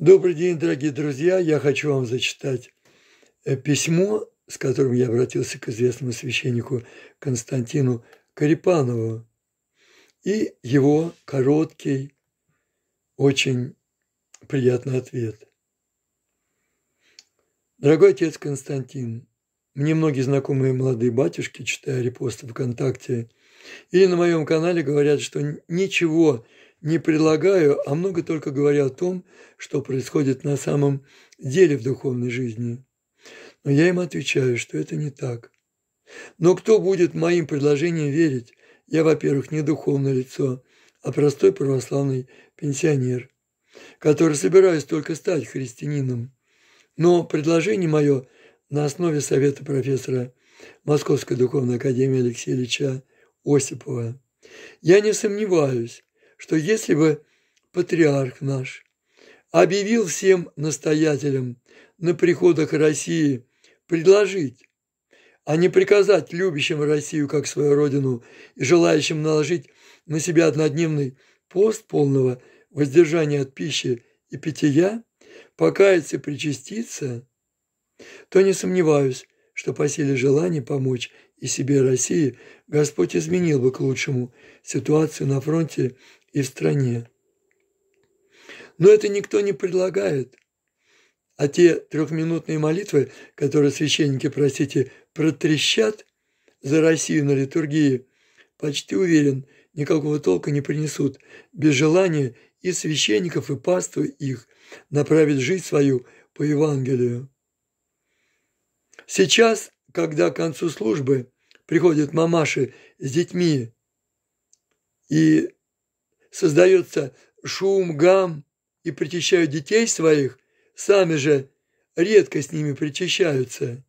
Добрый день, дорогие друзья. Я хочу вам зачитать э, письмо, с которым я обратился к известному священнику Константину Карипанову. И его короткий, очень приятный ответ. Дорогой отец Константин, мне многие знакомые молодые батюшки, читая репосты ВКонтакте, или на моем канале говорят, что ничего не предлагаю, а много только говоря о том, что происходит на самом деле в духовной жизни. Но я им отвечаю, что это не так. Но кто будет моим предложением верить? Я, во-первых, не духовное лицо, а простой православный пенсионер, который собираюсь только стать христианином. Но предложение мое на основе совета профессора Московской Духовной Академии Алексея Ильича Осипова. Я не сомневаюсь, что если бы патриарх наш объявил всем настоятелям на приходах России предложить, а не приказать любящим Россию как свою родину и желающим наложить на себя однодневный пост полного воздержания от пищи и питья, покаяться и причаститься, то не сомневаюсь, что по силе желания помочь и себе и России Господь изменил бы к лучшему ситуацию на фронте и в стране. Но это никто не предлагает. А те трехминутные молитвы, которые священники, простите, протрещат за Россию на литургии, почти уверен, никакого толка не принесут без желания и священников, и паствы их направить жизнь свою по Евангелию. Сейчас, когда к концу службы приходят мамаши с детьми и создается шум, гам и причащают детей своих, сами же редко с ними причащаются.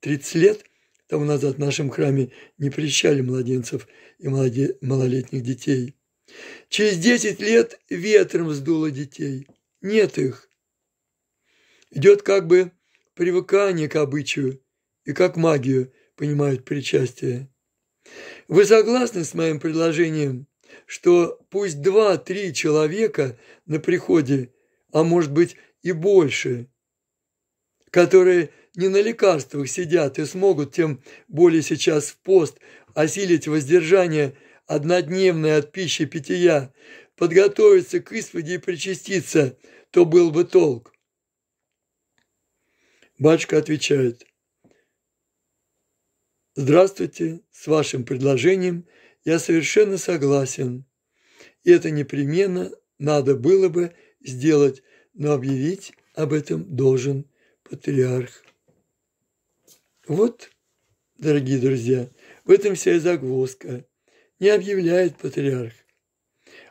30 лет тому назад в нашем храме не причащали младенцев и малолетних детей. Через 10 лет ветром сдуло детей. Нет их. Идет как бы привыкание к обычаю и как магию понимают причастие. Вы согласны с моим предложением, что пусть два-три человека на приходе, а может быть и больше, которые не на лекарствах сидят и смогут, тем более сейчас в пост, осилить воздержание однодневное от пищи питья, подготовиться к исповеди и причаститься, то был бы толк. Батюшка отвечает, «Здравствуйте, с вашим предложением я совершенно согласен. И это непременно надо было бы сделать, но объявить об этом должен патриарх». Вот, дорогие друзья, в этом вся и загвоздка. Не объявляет патриарх.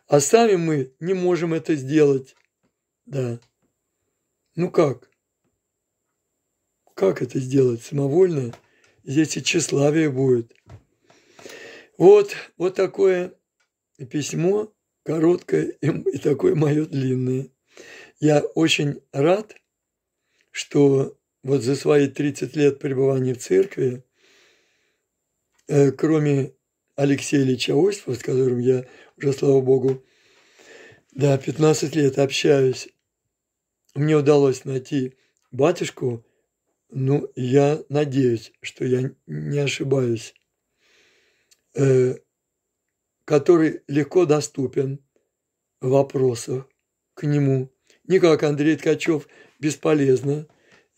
А сами мы не можем это сделать. Да. Ну как? Как это сделать самовольно? Здесь и тщеславие будет. Вот, вот такое письмо, короткое и, и такое мое длинное. Я очень рад, что вот за свои 30 лет пребывания в церкви, э, кроме Алексея Ильича Осипова, с которым я уже, слава богу, да, 15 лет общаюсь, мне удалось найти батюшку ну, я надеюсь, что я не ошибаюсь, э, который легко доступен в вопросах к нему. Никак Андрей Ткачев бесполезно.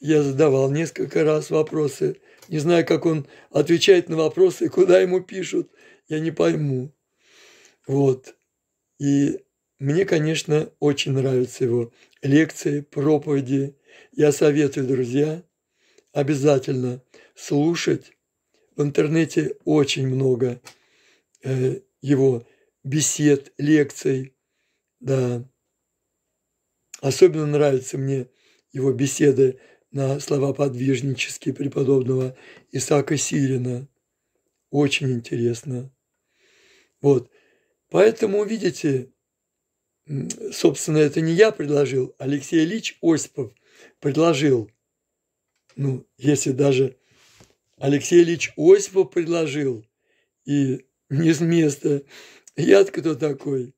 Я задавал несколько раз вопросы. Не знаю, как он отвечает на вопросы, куда ему пишут, я не пойму. Вот. И мне, конечно, очень нравятся его лекции, проповеди. Я советую, друзья, обязательно слушать. В интернете очень много э, его бесед, лекций. Да. Особенно нравятся мне его беседы на слова подвижнические преподобного Исаака Сирина. Очень интересно. Вот. Поэтому, видите, собственно, это не я предложил, Алексей Ильич Осипов предложил – ну, если даже Алексей Ильич Осипов предложил, и не с места, я кто такой?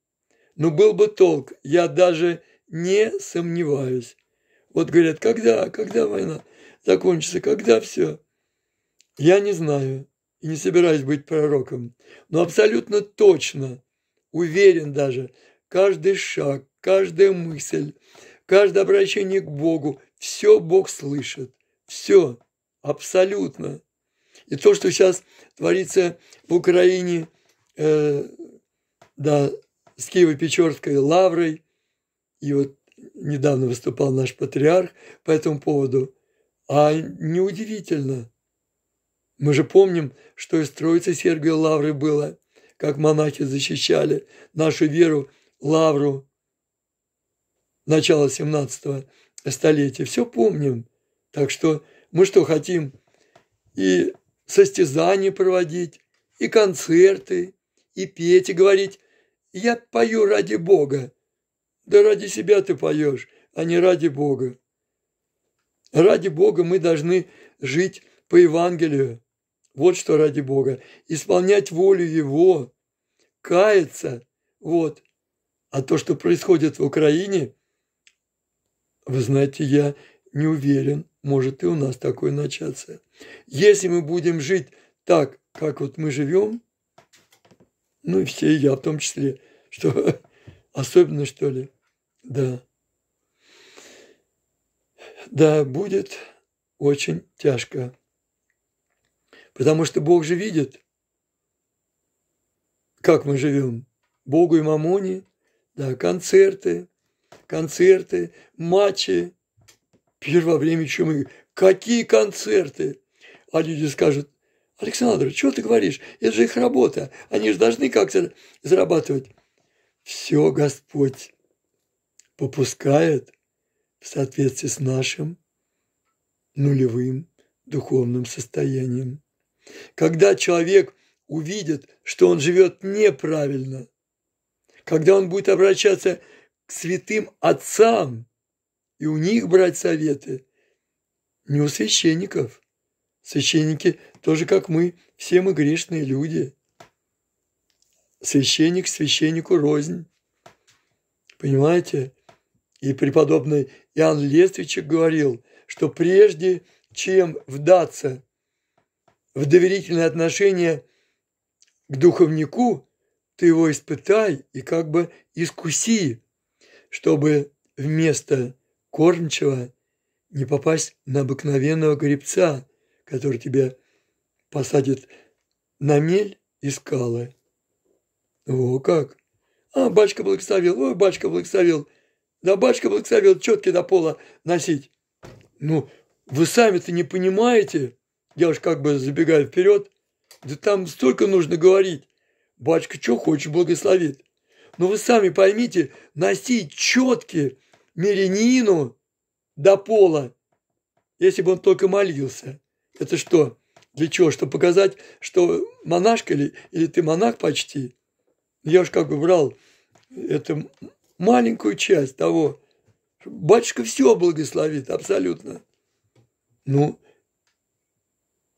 Ну, был бы толк, я даже не сомневаюсь. Вот говорят, когда, когда война закончится, когда все? Я не знаю и не собираюсь быть пророком, но абсолютно точно, уверен даже, каждый шаг, каждая мысль, каждое обращение к Богу, все Бог слышит. Все, абсолютно. И то, что сейчас творится в Украине, э, да, с Киево-Печорской лаврой, и вот недавно выступал наш патриарх по этому поводу, а неудивительно. Мы же помним, что и строится Сергия Лавры было, как монахи защищали нашу веру, Лавру, начала 17 столетия. Все помним – так что мы что хотим и состязания проводить, и концерты, и петь, и говорить, я пою ради Бога. Да ради себя ты поешь, а не ради Бога. Ради Бога мы должны жить по Евангелию. Вот что ради Бога. Исполнять волю Его, каяться. Вот. А то, что происходит в Украине, вы знаете, я не уверен – может и у нас такое начаться. Если мы будем жить так, как вот мы живем, ну и все, я в том числе, что особенно что ли, да. Да, будет очень тяжко. Потому что Бог же видит, как мы живем. Богу и мамоне, да, концерты, концерты, матчи, первое время еще мы какие концерты? А люди скажут, Александр, что ты говоришь? Это же их работа. Они же должны как-то зарабатывать. Все Господь попускает в соответствии с нашим нулевым духовным состоянием. Когда человек увидит, что он живет неправильно, когда он будет обращаться к святым отцам – и у них брать советы. Не у священников. Священники тоже, как мы, все мы грешные люди. Священник священнику рознь. Понимаете? И преподобный Иоанн Лествичек говорил, что прежде чем вдаться в доверительное отношение к духовнику, ты его испытай и как бы искуси, чтобы вместо кормчего не попасть на обыкновенного гребца, который тебя посадит на мель и скалы. О, как! А, бачка благословил, ой, бачка благословил. Да бачка благословил, четки до пола носить. Ну, вы сами-то не понимаете, я уж как бы забегаю вперед, да там столько нужно говорить. Бачка, что хочешь, благословит. Но ну, вы сами поймите, носить четкие мирянину до пола, если бы он только молился. Это что? Для чего? Чтобы показать, что монашка или или ты монах почти. Ну, я уж как бы брал эту маленькую часть того. Батюшка все благословит, абсолютно. Ну,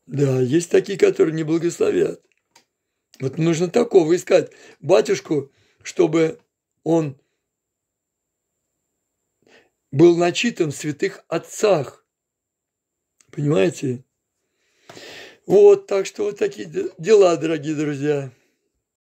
да, есть такие, которые не благословят. Вот нужно такого искать. Батюшку, чтобы он был начитан в святых отцах. Понимаете? Вот, так что вот такие дела, дорогие друзья.